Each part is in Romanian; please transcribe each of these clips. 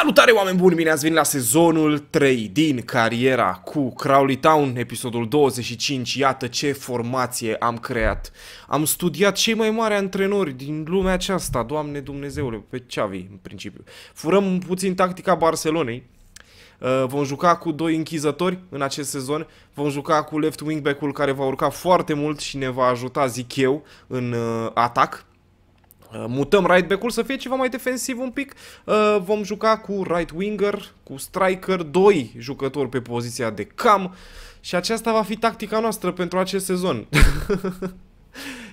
Salutare oameni buni, bine ați venit la sezonul 3 din cariera cu Crowley Town, episodul 25, iată ce formație am creat. Am studiat cei mai mari antrenori din lumea aceasta, Doamne Dumnezeule, pe Xavi în principiu. Furăm puțin tactica Barcelonei, uh, vom juca cu doi închizători în acest sezon, vom juca cu left wingback ul care va urca foarte mult și ne va ajuta, zic eu, în uh, atac Uh, mutăm right back-ul să fie ceva mai defensiv un pic. Uh, vom juca cu right winger, cu striker, doi jucători pe poziția de cam și aceasta va fi tactica noastră pentru acest sezon.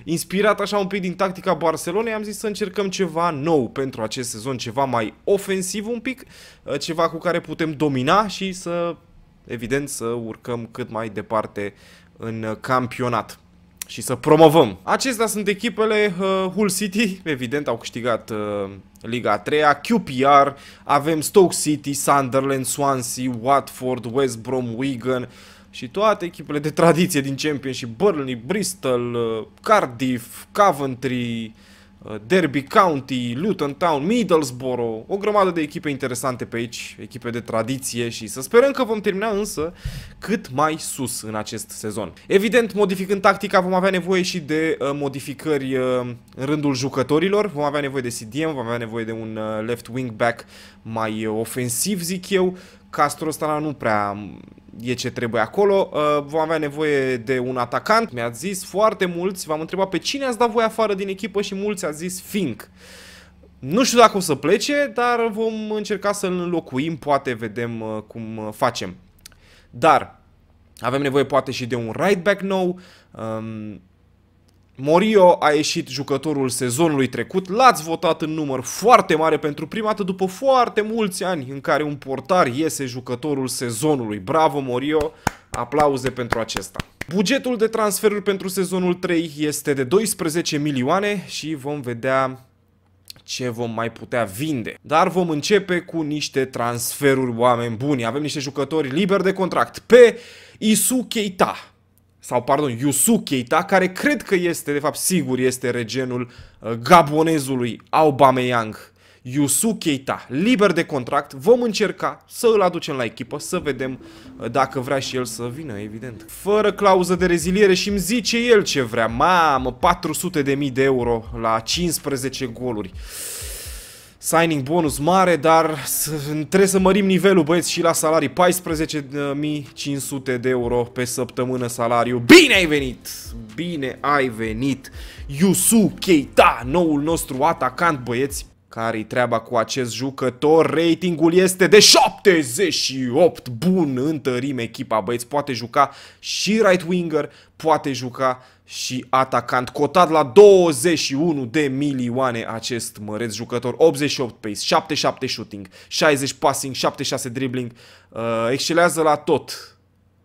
Inspirat așa un pic din tactica Barcelonei, am zis să încercăm ceva nou pentru acest sezon, ceva mai ofensiv un pic, uh, ceva cu care putem domina și să, evident, să urcăm cât mai departe în campionat și să promovăm. Acestea sunt echipele uh, Hull City, evident au câștigat uh, Liga a 3 -a, QPR, avem Stoke City, Sunderland, Swansea, Watford, West Brom, Wigan și toate echipele de tradiție din Championship, Burnley, Bristol, uh, Cardiff, Coventry, uh, Uh, Derby County, Luton Town, Middlesbrough, o grămadă de echipe interesante pe aici, echipe de tradiție și să sperăm că vom termina însă cât mai sus în acest sezon. Evident, modificând tactica, vom avea nevoie și de uh, modificări uh, în rândul jucătorilor, vom avea nevoie de CDM, vom avea nevoie de un left wing back mai ofensiv, zic eu, castrul ăsta nu prea e ce trebuie acolo. Uh, vom avea nevoie de un atacant. Mi-ați zis foarte mulți, v-am întrebat pe cine ați dat voi afară din echipă și mulți a zis Fink. Nu știu dacă o să plece, dar vom încerca să-l înlocuim, poate vedem uh, cum uh, facem. Dar avem nevoie poate și de un right back nou. Um, Morio a ieșit jucătorul sezonului trecut, l-ați votat în număr foarte mare pentru prima dată după foarte mulți ani în care un portar iese jucătorul sezonului. Bravo Morio, aplauze pentru acesta. Bugetul de transferuri pentru sezonul 3 este de 12 milioane și vom vedea ce vom mai putea vinde. Dar vom începe cu niște transferuri oameni buni. Avem niște jucători liberi de contract pe Isu Keita, sau pardon, Yusuke Ita, care cred că este, de fapt sigur este regenul uh, gabonezului Aubameyang. Yusuke Ita, liber de contract, vom încerca să îl aducem la echipă, să vedem uh, dacă vrea și el să vină, evident. Fără clauză de reziliere și îmi zice el ce vrea. Mamă, 400.000 de euro la 15 goluri signing bonus mare, dar trebuie să mărim nivelul, băieți, și la salarii. 14.500 de euro pe săptămână salariu. Bine ai venit! Bine ai venit! Yusu Keita, da, noul nostru atacant, băieți care-i treaba cu acest jucător? Ratingul este de 78, bun, întărim echipa, băieți, poate juca și right winger, poate juca și atacant, cotat la 21 de milioane acest măreț jucător, 88 pace, 77 shooting, 60 passing, 76 dribbling, uh, excelează la tot,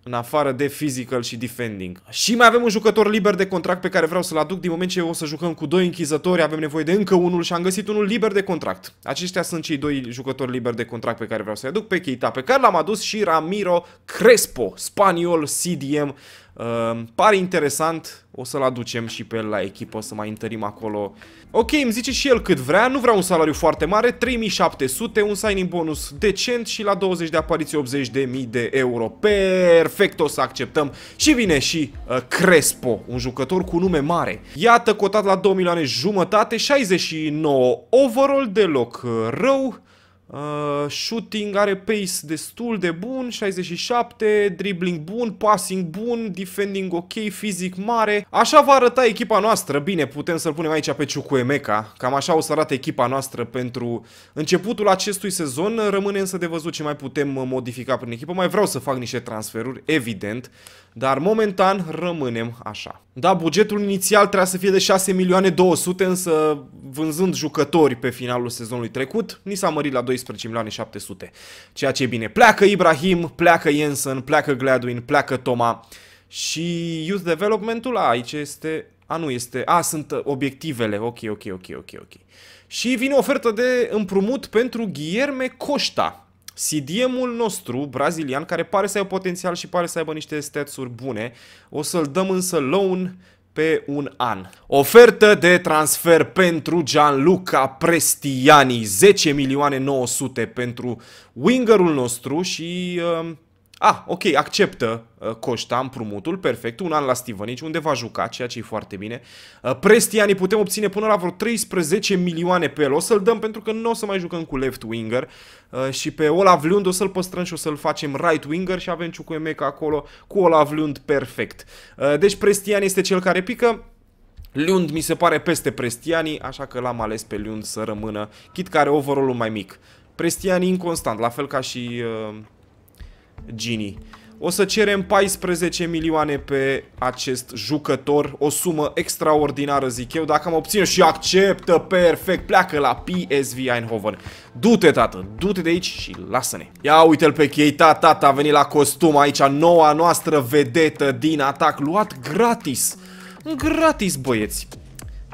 în afară de physical și defending. Și mai avem un jucător liber de contract pe care vreau să-l aduc din moment ce o să jucăm cu doi închizători, avem nevoie de încă unul și am găsit unul liber de contract. Aceștia sunt cei doi jucători liberi de contract pe care vreau să-i aduc pe Keita, pe care l-am adus și Ramiro Crespo, spaniol CDM. Uh, ehm, pare interesant, o să-l aducem și pe el la echipă, să mai întărim acolo uh, Ok, îmi zice și el cât vrea, nu vrea un salariu foarte mare, 3700, un signing bonus decent și la 20 de apariții 80.000 de euro. Perfect, o să acceptăm. Și vine și uh, Crespo, un jucător cu nume mare. Iată, cotat la 2 milioane jumătate, 69 overall, deloc uh, rău. Uh, shooting are pace destul de bun, 67, dribbling bun, passing bun, defending ok, fizic mare. Așa va arăta echipa noastră. Bine, putem să-l punem aici pe Ciucuemeca. Cam așa o să arate echipa noastră pentru începutul acestui sezon. Rămâne însă de văzut ce mai putem modifica prin echipă. Mai vreau să fac niște transferuri, evident. Dar momentan rămânem așa. Da, bugetul inițial trebuia să fie de 6 milioane 200, însă vânzând jucători pe finalul sezonului trecut, ni s-a mărit la 12 milioane 700. Ceea ce e bine. Pleacă Ibrahim, pleacă Jensen, pleacă Gladwin, pleacă Toma. Și youth developmentul, aici este... A, nu, este... A, sunt obiectivele. Ok, ok, ok, ok, ok. Și vine o ofertă de împrumut pentru Guillerme Costa, CDM-ul nostru, brazilian, care pare să aibă potențial și pare să aibă niște statsuri bune, o să-l dăm însă loan pe un an. Ofertă de transfer pentru Gianluca Prestiani, 10 milioane 900 pentru wingerul nostru și... Uh, Ah, ok, acceptă uh, Coșta împrumutul, perfect, un an la Stivănici, unde va juca, ceea ce e foarte bine. Uh, Prestiani putem obține până la vreo 13 milioane pe el, o să-l dăm pentru că nu o să mai jucăm cu left winger uh, și pe Olav Lund o să-l păstrăm și o să-l facem right winger și avem Ciucuemeca acolo cu Olav Lund perfect. Uh, deci Prestiani este cel care pică, Lund mi se pare peste Prestiani, așa că l-am ales pe Lund să rămână, chit care overall-ul mai mic. Prestiani inconstant, la fel ca și... Uh, Gini. O să cerem 14 milioane pe acest jucător, o sumă extraordinară zic eu, dacă am obținut și acceptă, perfect, pleacă la PSV Eindhoven. Du-te, tată, du-te de aici și lasă-ne. Ia uite-l pe Keita, tata a venit la costum aici, noua noastră vedetă din atac, luat gratis. Gratis, băieți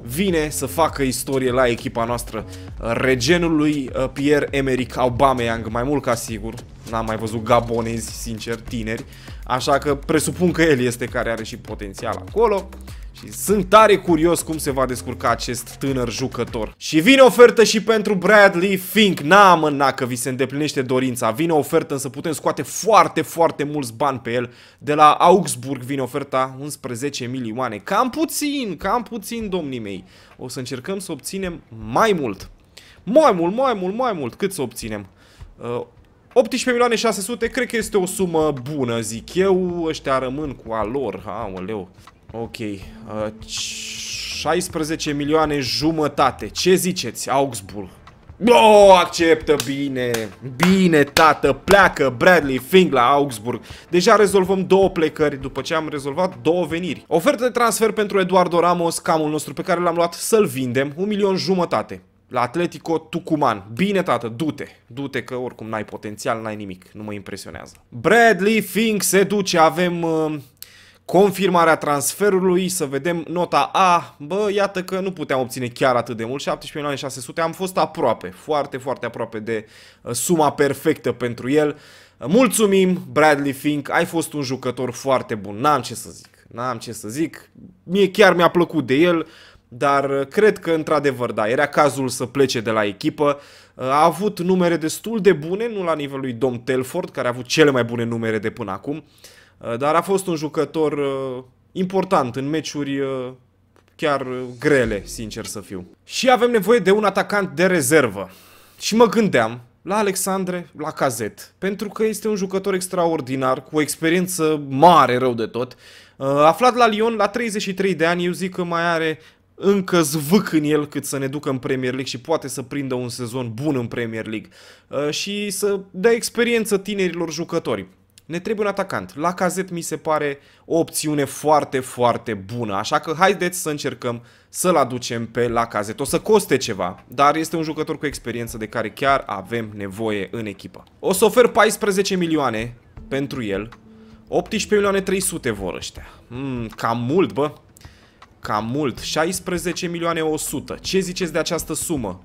vine să facă istorie la echipa noastră regenului uh, Pierre-Emerick Aubameyang, mai mult ca sigur n-am mai văzut gabonezi, sincer, tineri, așa că presupun că el este care are și potențial acolo. Și sunt tare curios cum se va descurca acest tânăr jucător. Și vine ofertă și pentru Bradley Fink. Na, mă, că vi se îndeplinește dorința. Vine ofertă, însă putem scoate foarte, foarte mulți bani pe el. De la Augsburg vine oferta 11 milioane. Cam puțin, cam puțin, domnii mei. O să încercăm să obținem mai mult. Mai mult, mai mult, mai mult. Cât să obținem? Uh, 18 milioane 600, cred că este o sumă bună, zic eu. Ăștia rămân cu a lor. Aoleu. Ok. Uh, 16 milioane jumătate. Ce ziceți, Augsburg? Oh, acceptă bine. Bine, tată, pleacă Bradley Fing la Augsburg. Deja rezolvăm două plecări după ce am rezolvat două veniri. Ofertă de transfer pentru Eduardo Ramos, camul nostru pe care l-am luat, să-l vindem, un milion jumătate la Atletico Tucuman. Bine, tată, du-te. Du-te că oricum n-ai potențial, n-ai nimic. Nu mă impresionează. Bradley Fink se duce. Avem uh, confirmarea transferului. Să vedem nota A. Bă, iată că nu puteam obține chiar atât de mult. 17.600. Am fost aproape. Foarte, foarte aproape de uh, suma perfectă pentru el. mulțumim, Bradley Fink. Ai fost un jucător foarte bun. N-am ce să zic. N-am ce să zic. Mie chiar mi-a plăcut de el. Dar uh, cred că, într-adevăr, da, era cazul să plece de la echipă. Uh, a avut numere destul de bune, nu la nivelul lui Dom Telford, care a avut cele mai bune numere de până acum, uh, dar a fost un jucător important în meciuri chiar grele, sincer să fiu. Și avem nevoie de un atacant de rezervă. Și mă gândeam la Alexandre, la Cazet, pentru că este un jucător extraordinar, cu o experiență mare rău de tot. Aflat la Lyon la 33 de ani, eu zic că mai are încă zvâc în el cât să ne ducă în Premier League și poate să prindă un sezon bun în Premier League uh, și să dea experiență tinerilor jucători. Ne trebuie un atacant. La cazet mi se pare o opțiune foarte, foarte bună. Așa că haideți să încercăm să-l aducem pe la cazet. O să coste ceva, dar este un jucător cu experiență de care chiar avem nevoie în echipă. O să ofer 14 milioane pentru el. 18 milioane 300 vor ăștia. Mm, cam mult, bă cam mult. 16 milioane 100. Ce ziceți de această sumă?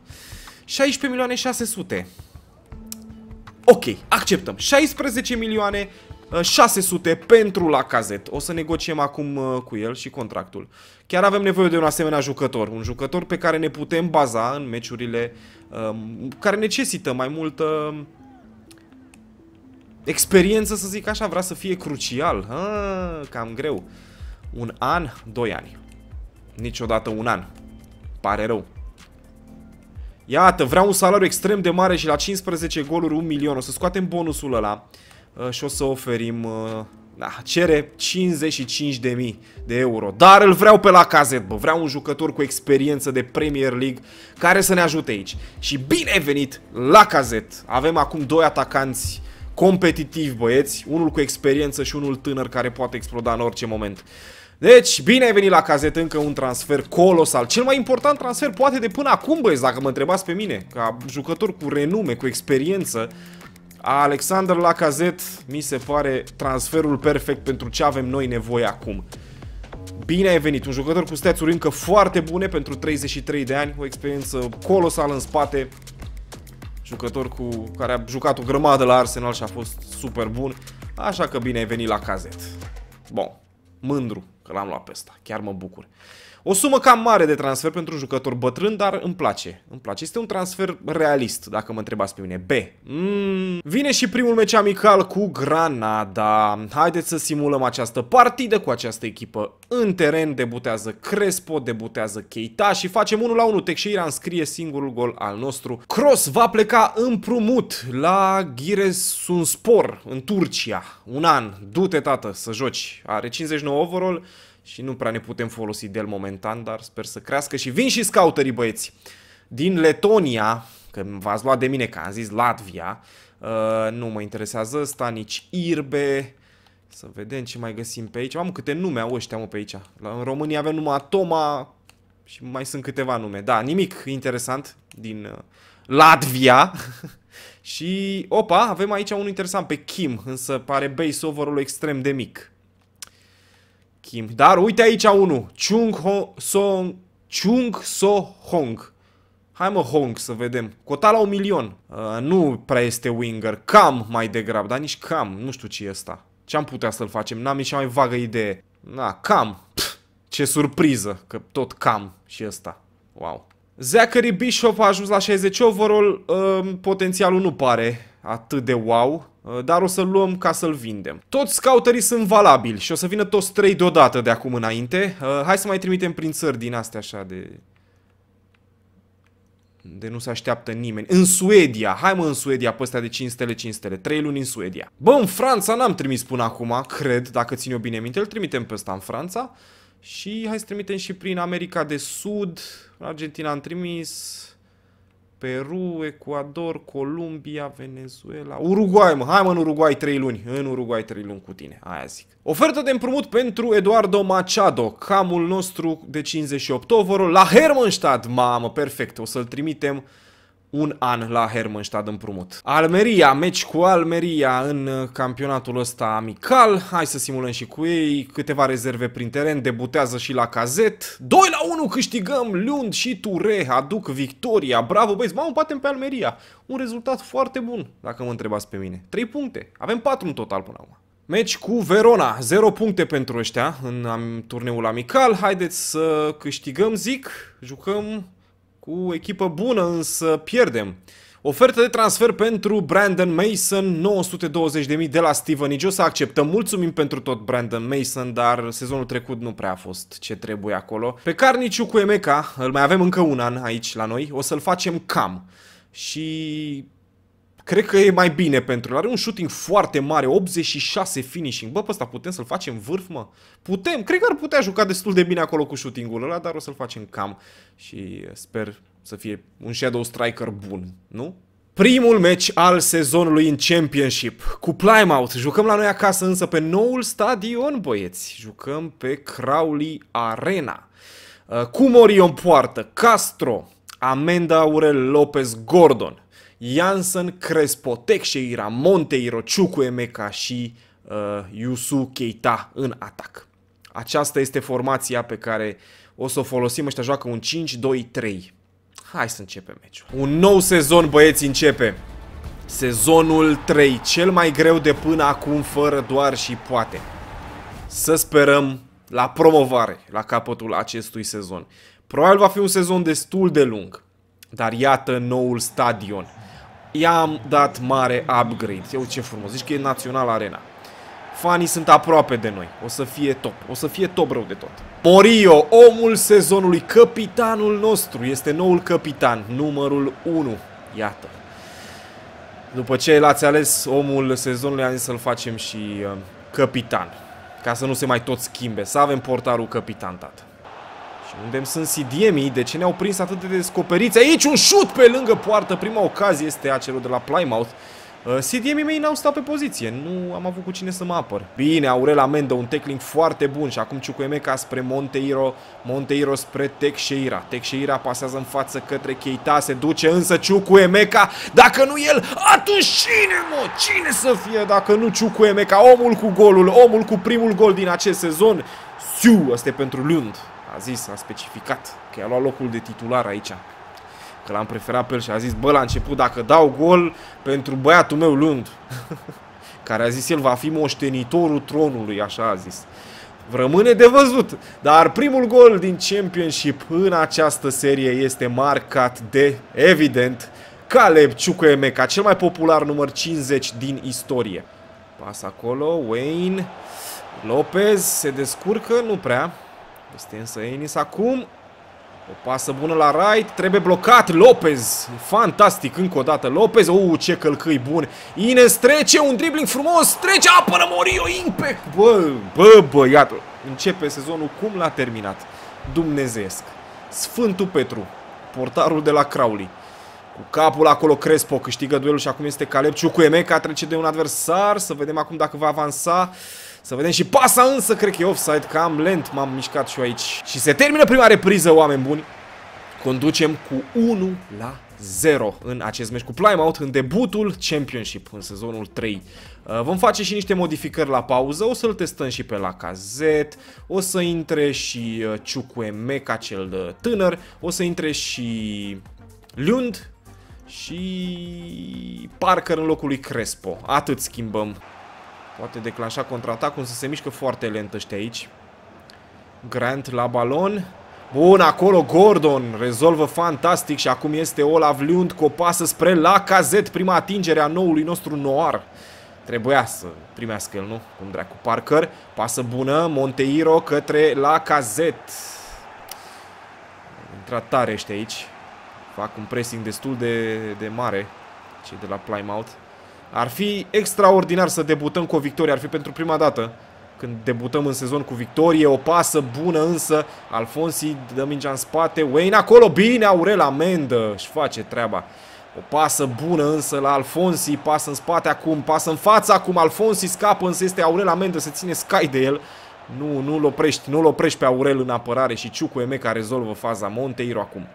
16 milioane 600. Ok, acceptăm. 16 milioane 600 uh, pentru la cazet. O să negociem acum uh, cu el și contractul. Chiar avem nevoie de un asemenea jucător. Un jucător pe care ne putem baza în meciurile um, care necesită mai multă um, experiență, să zic așa. Vrea să fie crucial. Ah, cam greu. Un an, doi ani niciodată un an. Pare rău. Iată, vreau un salariu extrem de mare și la 15 goluri 1 milion. O să scoatem bonusul ăla uh, și o să oferim... Uh, da, cere 55.000 de euro. Dar îl vreau pe la cazet, bă. Vreau un jucător cu experiență de Premier League care să ne ajute aici. Și bine venit la cazet. Avem acum doi atacanți competitivi băieți, unul cu experiență și unul tânăr care poate exploda în orice moment. Deci, bine ai venit la cazet! încă un transfer colosal. Cel mai important transfer poate de până acum, băieți, dacă mă întrebați pe mine, ca jucător cu renume, cu experiență, Alexander cazet mi se pare transferul perfect pentru ce avem noi nevoie acum. Bine ai venit, un jucător cu steațuri încă foarte bune pentru 33 de ani, o experiență colosală în spate, jucător cu, care a jucat o grămadă la Arsenal și a fost super bun, așa că bine ai venit la cazet. Bun, mândru că l-am luat pe ăsta, chiar mă bucur. O sumă cam mare de transfer pentru un jucător bătrân, dar îmi place. Îmi place. Este un transfer realist, dacă mă întrebați pe mine. B. Mm, vine și primul meci amical cu Granada. Haideți să simulăm această partidă cu această echipă. În teren debutează Crespo, debutează Keita și facem 1 la 1. Teixeira înscrie singurul gol al nostru. Cross va pleca împrumut la Giresunspor în Turcia. Un an. Du-te, tată, să joci. Are 59 overall și nu prea ne putem folosi de el momentan, dar sper să crească și vin și scouterii băieți din Letonia, că v-ați luat de mine că am zis Latvia, uh, nu mă interesează ăsta, nici Irbe, să vedem ce mai găsim pe aici. Am câte nume au ăștia, mă, pe aici. La, în România avem numai Toma și mai sunt câteva nume. Da, nimic interesant din uh, Latvia. și, opa, avem aici unul interesant pe Kim, însă pare base overul extrem de mic. Kim. Dar uite aici unul. Chung Ho Song Chung So Hong. Hai mă Hong să vedem. Cota la un milion. Uh, nu prea este winger. Cam mai degrabă, dar nici cam. Nu știu ce e asta. Ce am putea să-l facem? N-am nici mai vagă idee. Na, cam. Pff, ce surpriză că tot cam și ăsta. Wow. Zachary Bishop a ajuns la 60 overall. Uh, potențialul nu pare atât de wow. Uh, dar o să-l luăm ca să-l vindem. Toți scouterii sunt valabili și o să vină toți trei deodată de acum înainte. Uh, hai să mai trimitem prin țări din astea așa de... De nu se așteaptă nimeni. În Suedia. Hai mă în Suedia pe ăstea de 5 stele, 5 stele. 3 luni în Suedia. Bă, în Franța n-am trimis până acum, cred, dacă țin eu bine minte. Îl trimitem pe ăsta în Franța. Și hai să trimitem și prin America de Sud. Argentina am trimis. Peru, Ecuador, Columbia, Venezuela, Uruguay, mă, hai mă în Uruguay 3 luni, în Uruguay 3 luni cu tine, aia zic. Ofertă de împrumut pentru Eduardo Machado, camul nostru de 58 overall, la Hermannstadt, mamă, perfect, o să-l trimitem un an la Hermannstad împrumut. Almeria, meci cu Almeria în uh, campionatul ăsta amical. Hai să simulăm și cu ei. Câteva rezerve prin teren, debutează și la cazet. 2 la 1 câștigăm, Lund și Ture aduc victoria. Bravo băieți, Mă, am împatem pe Almeria. Un rezultat foarte bun, dacă mă întrebați pe mine. 3 puncte, avem 4 în total până acum. Meci cu Verona, 0 puncte pentru ăștia în turneul amical. Haideți să câștigăm, zic. Jucăm cu echipă bună, însă pierdem. Ofertă de transfer pentru Brandon Mason, 920.000 de la Steven Ige. să acceptăm. Mulțumim pentru tot Brandon Mason, dar sezonul trecut nu prea a fost ce trebuie acolo. Pe Carniciu cu Emeca, îl mai avem încă un an aici la noi, o să-l facem cam. Și Cred că e mai bine pentru el. Are un shooting foarte mare, 86 finishing. Bă, pe ăsta putem să-l facem vârf, mă? Putem, cred că ar putea juca destul de bine acolo cu shooting-ul ăla, dar o să-l facem cam. Și sper să fie un Shadow Striker bun, nu? Primul meci al sezonului în Championship cu Plymouth. Jucăm la noi acasă însă pe noul stadion, băieți. Jucăm pe Crowley Arena. Uh, Cumori Morion poartă, Castro, Amenda Aurel Lopez Gordon, Jansen, Crespo, Sheira, Monte, Irociucu, Emeka și uh, Yusu Keita în atac. Aceasta este formația pe care o să o folosim. Ăștia joacă un 5-2-3. Hai să începem meciul. Un nou sezon, băieți, începe. Sezonul 3, cel mai greu de până acum, fără doar și poate. Să sperăm la promovare, la capătul acestui sezon. Probabil va fi un sezon destul de lung, dar iată noul stadion i-am dat mare upgrade. Eu ce frumos, zici că e Național Arena. Fanii sunt aproape de noi. O să fie top. O să fie top rău de tot. Morio, omul sezonului, capitanul nostru, este noul capitan, numărul 1. Iată. După ce l-ați ales omul sezonului, am zis să-l facem și uh, capitan. Ca să nu se mai tot schimbe. Să avem portarul capitan, tată unde sunt CDM-ii? De ce ne-au prins atât de descoperiți? Aici un șut pe lângă poartă, prima ocazie este acelul de la Plymouth. Uh, CDM-ii mei n-au stat pe poziție, nu am avut cu cine să mă apăr. Bine, Aurel Amendă, un tackling foarte bun și acum Ciucuemeca spre Monteiro, Monteiro spre Teixeira. Teixeira pasează în față către Keita, se duce însă Ciucuemeca, dacă nu el, atunci cine mă? Cine să fie dacă nu Ciucuemeca, omul cu golul, omul cu primul gol din acest sezon? Siu, asta e pentru Lund a zis, a specificat că i-a luat locul de titular aici. Că l-am preferat pe el și a zis, bă, la început, dacă dau gol pentru băiatul meu Lund, care a zis el va fi moștenitorul tronului, așa a zis. Rămâne de văzut, dar primul gol din Championship în această serie este marcat de, evident, Caleb Ciucuemeca, cel mai popular număr 50 din istorie. Pas acolo, Wayne, Lopez se descurcă, nu prea. Este însă Enis acum. O pasă bună la right, trebuie blocat Lopez. Fantastic, încă o dată Lopez. Uuu, uh, ce călcâi bun. Ines trece, un dribling frumos, trece, apără Morio, impact. Bă, bă, bă, iată. Începe sezonul cum l-a terminat. Dumnezeesc. Sfântul Petru, portarul de la Crowley. Cu capul acolo Crespo câștigă duelul și acum este Caleb Ciucueme, care trece de un adversar. Să vedem acum dacă va avansa. Să vedem și pasa însă, cred că e offside, cam lent m-am mișcat și eu aici. Și se termină prima repriză, oameni buni. Conducem cu 1 la 0 în acest meci cu Plymouth în debutul Championship în sezonul 3. Uh, vom face și niște modificări la pauză, o să-l testăm și pe la cazet, o să intre și uh, Meca, cel tânăr, o să intre și Lund și Parker în locul lui Crespo. Atât schimbăm Poate declanșa contraatacul, să se mișcă foarte lent ăștia aici. Grant la balon. Bun, acolo Gordon rezolvă fantastic și acum este Olav Lund cu o pasă spre Cazet, prima atingere a noului nostru Noir. Trebuia să primească el, nu? Cum dracu. Parker, pasă bună, Monteiro către Lacazette. Intra tare aici. Fac un pressing destul de, de mare cei de la Plymouth. Ar fi extraordinar să debutăm cu o victorie, ar fi pentru prima dată când debutăm în sezon cu victorie, o pasă bună însă, Alfonsi dă mingea în spate, Wayne acolo, bine, Aurel Amendă își face treaba. O pasă bună însă la Alfonsi, pasă în spate acum, pasă în față acum, Alfonsi scapă însă este Aurel Amendă, se ține Sky de el. Nu, nu-l oprești, nu-l oprești pe Aurel în apărare și Ciucu Emeca rezolvă faza Monteiro acum.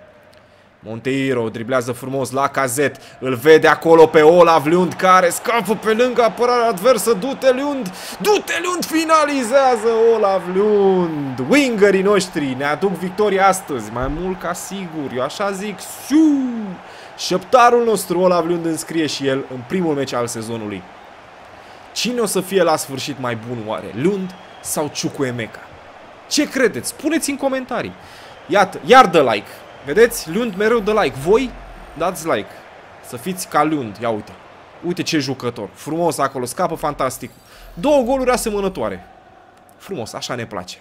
Monteiro driblează frumos la cazet. Îl vede acolo pe Olaf Lund care scapă pe lângă apărarea adversă. Dute Lund! dute Lund! Finalizează Olaf Lund! Wingerii noștri ne aduc victoria astăzi. Mai mult ca sigur. Eu așa zic. Siu! Șeptarul nostru Olaf Lund înscrie și el în primul meci al sezonului. Cine o să fie la sfârșit mai bun oare? Lund sau Ciucu Emeca? Ce credeți? Spuneți în comentarii. Iată, iar dă like! Vedeți? Lund mereu de like. Voi dați like. Să fiți ca Lund. Ia uite. Uite ce jucător. Frumos acolo. Scapă fantastic. Două goluri asemănătoare. Frumos. Așa ne place.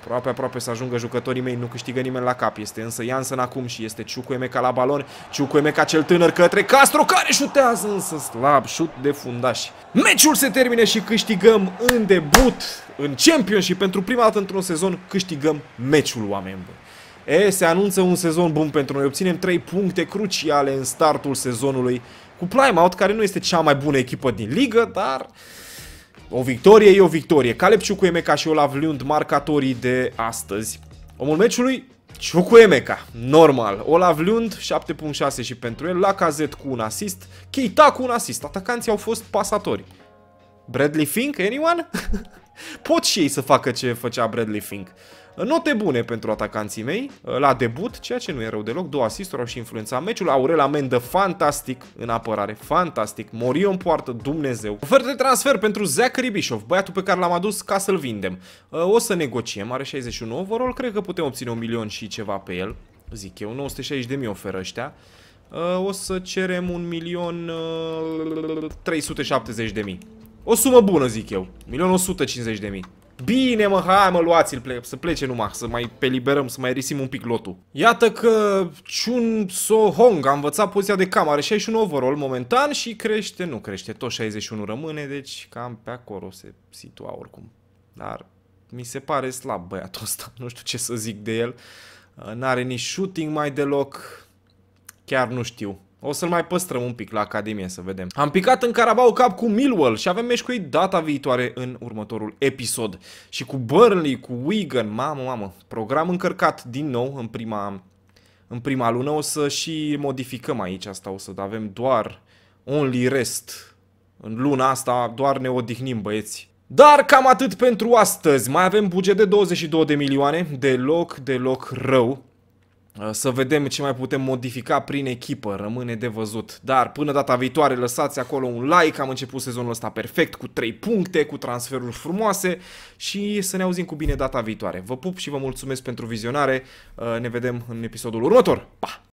Aproape, aproape să ajungă jucătorii mei, nu câștigă nimeni la cap. Este însă Jansen acum și este Emeca la balon. Emeca cel tânăr către Castro, care șutează însă slab, șut de fundaș. Meciul se termine și câștigăm în debut, în Champions și pentru prima dată într-un sezon câștigăm meciul oameni buni. E, se anunță un sezon bun pentru noi. Obținem 3 puncte cruciale în startul sezonului cu Plymouth, care nu este cea mai bună echipă din ligă, dar o victorie e o victorie. Caleb emeca și Olaf Lund, marcatorii de astăzi. Omul meciului, emeca, normal. Olaf Lund, 7.6 și pentru el, cazet cu un asist, Keita cu un asist. Atacanții au fost pasatori. Bradley Fink, anyone? Pot și ei să facă ce făcea Bradley Fink. Note bune pentru atacanții mei ă, la debut, ceea ce nu e rău deloc. Două asisturi au și influența meciul. Aurel Amendă fantastic în apărare, fantastic. Morion poartă Dumnezeu. Ofertă de transfer pentru Zachary Bischoff, băiatul pe care l-am adus ca să-l vindem. Ă, o să negociem, are 61 overall, cred că putem obține un milion și ceva pe el. Zic eu, 960 de mii oferă ăștia. Ă, o să cerem un milion 370 de mii. O sumă bună, zic eu. 1.150.000. Bine mă, hai mă, luați-l, ple să plece numai, să mai peliberăm, să mai risim un pic lotul. Iată că Chun So Hong a învățat poziția de cam, are 61 overall momentan și crește, nu crește, tot 61 rămâne, deci cam pe acolo se situa oricum. Dar mi se pare slab băiatul ăsta, nu știu ce să zic de el. N-are nici shooting mai deloc, chiar nu știu. O să-l mai păstrăm un pic la Academie să vedem. Am picat în Carabao Cup cu Millwall și avem meci cu ei data viitoare în următorul episod. Și cu Burnley, cu Wigan, mamă, mamă, program încărcat din nou în prima, în prima lună. O să și modificăm aici asta, o să avem doar only rest. În luna asta doar ne odihnim băieți. Dar cam atât pentru astăzi. Mai avem buget de 22 de milioane. Deloc, deloc rău. Uh, să vedem ce mai putem modifica prin echipă, rămâne de văzut. Dar până data viitoare lăsați acolo un like, am început sezonul ăsta perfect cu 3 puncte, cu transferuri frumoase și să ne auzim cu bine data viitoare. Vă pup și vă mulțumesc pentru vizionare, uh, ne vedem în episodul următor. Pa!